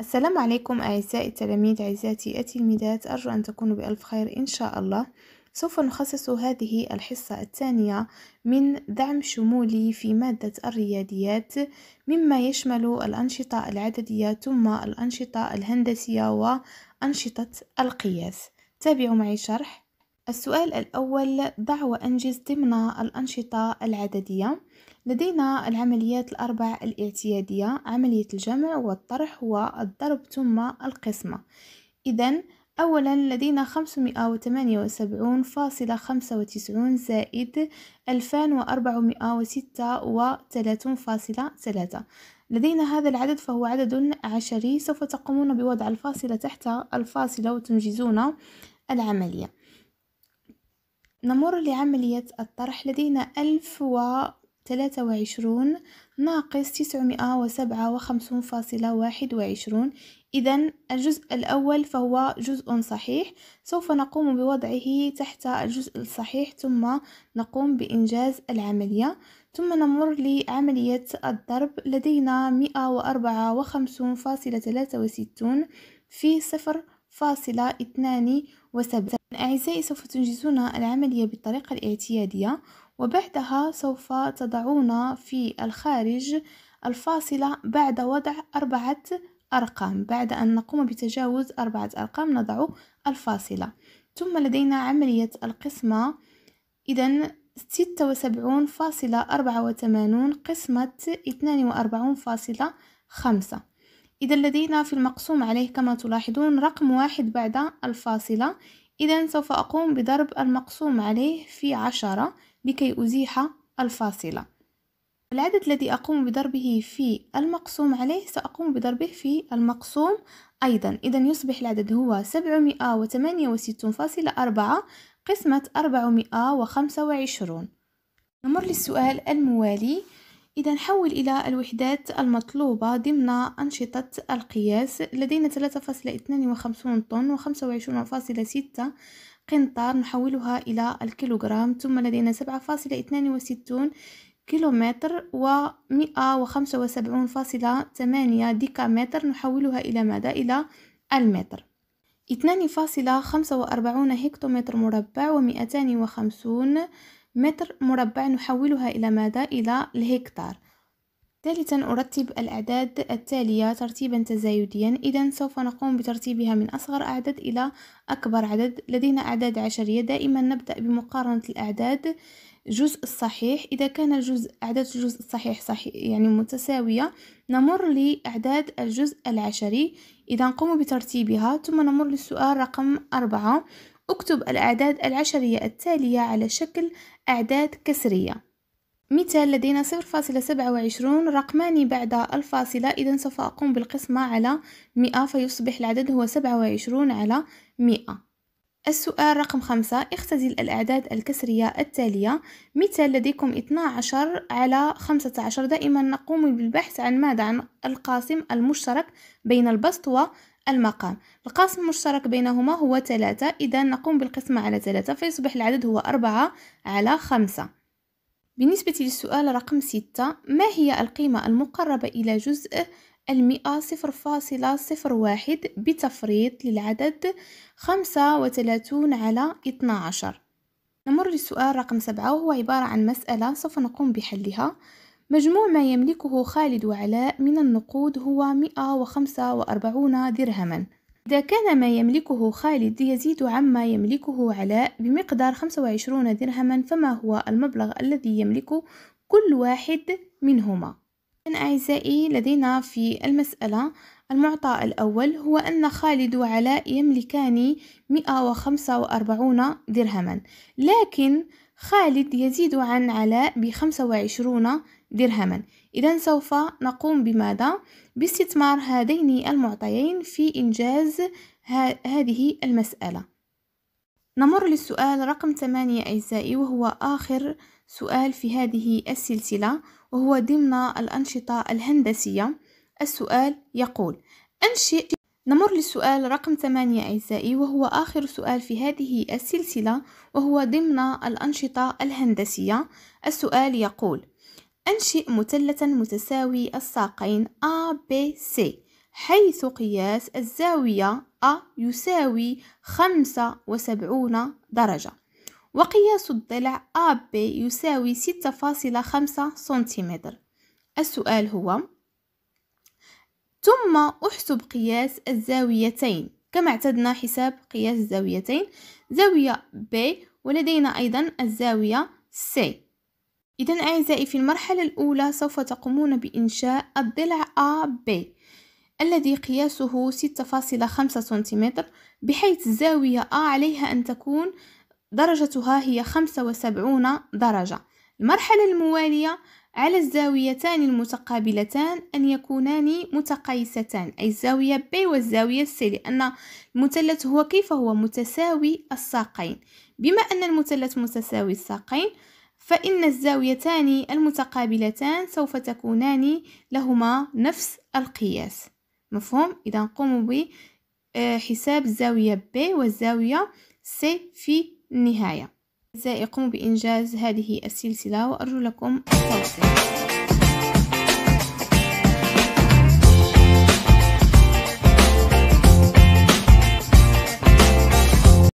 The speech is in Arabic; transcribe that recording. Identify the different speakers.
Speaker 1: السلام عليكم أعزائي التلاميذ أعزائي التلميذات أرجو أن تكونوا بألف خير إن شاء الله سوف نخصص هذه الحصة الثانية من دعم شمولي في مادة الرياضيات مما يشمل الأنشطة العددية ثم الأنشطة الهندسية وأنشطة القياس تابعوا معي شرح السؤال الأول ضع وأنجز ضمن الأنشطة العددية لدينا العمليات الأربع الاعتيادية عملية الجمع والطرح والضرب ثم القسمة إذا أولا لدينا 578.95 زائد 2436.3 لدينا هذا العدد فهو عدد عشري سوف تقومون بوضع الفاصلة تحت الفاصلة وتنجزون العملية نمر لعملية الطرح لدينا ألف وثلاثة وعشرون ناقص تسعمائة وسبعة وخمسون فاصلة واحد وعشرون إذا الجزء الأول فهو جزء صحيح سوف نقوم بوضعه تحت الجزء الصحيح ثم نقوم بإنجاز العملية ثم نمر لعملية الضرب لدينا مئة وأربعة وخمسون فاصلة ثلاثة وستون في صفر فاصلة اثنان وسبعة أعزائي سوف تنجزون العملية بالطريقة الاعتيادية وبعدها سوف تضعون في الخارج الفاصلة بعد وضع أربعة أرقام بعد أن نقوم بتجاوز أربعة أرقام نضع الفاصلة ثم لدينا عملية القسمة إذا ستة وسبعون فاصلة أربعة وثمانون قسمة اثنان وأربعون فاصلة خمسة إذا لدينا في المقسوم عليه كما تلاحظون رقم واحد بعد الفاصلة إذا سوف أقوم بضرب المقسوم عليه في عشرة لكي أزيح الفاصلة العدد الذي أقوم بضربه في المقسوم عليه سأقوم بضربه في المقسوم أيضا إذا يصبح العدد هو 768.4 قسمة 425 نمر للسؤال الموالي إذا نحول إلى الوحدات المطلوبة ضمن أنشطة القياس لدينا 3.52 طن و25.6 قنطار نحولها إلى الكيلوغرام ثم لدينا 7.62 كيلومتر و 175.8 ديكامتر نحولها إلى ماذا؟ إلى المتر 2.45 هكتومتر مربع و 250 متر مربع نحولها إلى ماذا؟ إلى الهكتار ثالثا أرتب الأعداد التالية ترتيبا تزايديا إذا سوف نقوم بترتيبها من أصغر أعداد إلى أكبر عدد لدينا أعداد عشرية دائما نبدأ بمقارنة الأعداد جزء الصحيح إذا كان الجزء أعداد الجزء الصحيح صحيح يعني متساوية نمر لأعداد الجزء العشري إذا نقوم بترتيبها ثم نمر للسؤال رقم أربعة اكتب الأعداد العشرية التالية على شكل أعداد كسرية مثال لدينا صفر فاصلة سبعة وعشرون رقمان بعد الفاصلة إذا سوف أقوم بالقسمة على مئة فيصبح العدد هو سبعة وعشرون على مئة السؤال رقم خمسة اختزل الأعداد الكسرية التالية مثال لديكم 12 على 15 دائما نقوم بالبحث عن ماذا عن القاسم المشترك بين البسط المقام القاسم المشترك بينهما هو ثلاثة إذا نقوم بالقسمة على ثلاثة فيصبح العدد هو أربعة على خمسة بالنسبة للسؤال رقم ستة ما هي القيمة المقربة إلى جزء المئة صفر فاصلة صفر واحد بتفريط للعدد خمسة وثلاثون على اثنى عشر نمر للسؤال رقم سبعة وهو عبارة عن مسألة سوف نقوم بحلها مجموع ما يملكه خالد وعلاء من النقود هو 145 درهما إذا كان ما يملكه خالد يزيد عما يملكه علاء بمقدار 25 درهما فما هو المبلغ الذي يملكه كل واحد منهما إن أعزائي لدينا في المسألة المعطى الأول هو أن خالد وعلاء يملكان 145 درهما لكن خالد يزيد عن علاء بخمسة وعشرون درهما إذا سوف نقوم بماذا؟ باستثمار هذين المعطيين في إنجاز هذه المسألة نمر للسؤال رقم 8 أعزائي وهو آخر سؤال في هذه السلسلة وهو ضمن الأنشطة الهندسية السؤال يقول أنشئ نمر للسؤال رقم 8 أعزائي وهو آخر سؤال في هذه السلسلة وهو ضمن الأنشطة الهندسية السؤال يقول أنشئ مثلثا متساوي الساقين C حيث قياس الزاوية A يساوي خمسة وسبعون درجة وقياس الضلع B يساوي ستة فاصلة خمسة سنتيمتر السؤال هو ثم أحسب قياس الزاويتين كما اعتدنا حساب قياس الزاويتين زاوية B ولدينا أيضا الزاوية C إذا أعزائي في المرحلة الأولى سوف تقومون بإنشاء الضلع AB الذي قياسه 6.5 سنتيمتر بحيث الزاوية A عليها أن تكون درجتها هي 75 درجة المرحلة الموالية على الزاويتان المتقابلتان أن يكونان متقايستان أي الزاوية B والزاوية C لأن المثلث هو كيف هو متساوي الساقين بما أن المثلث متساوي الساقين فإن الزاويتان المتقابلتان سوف تكونان لهما نفس القياس مفهوم إذا نقوم بحساب آه، الزاوية B والزاوية C في النهاية إزاي أقوم بإنجاز هذه السلسلة وأرجو لكم التوفيق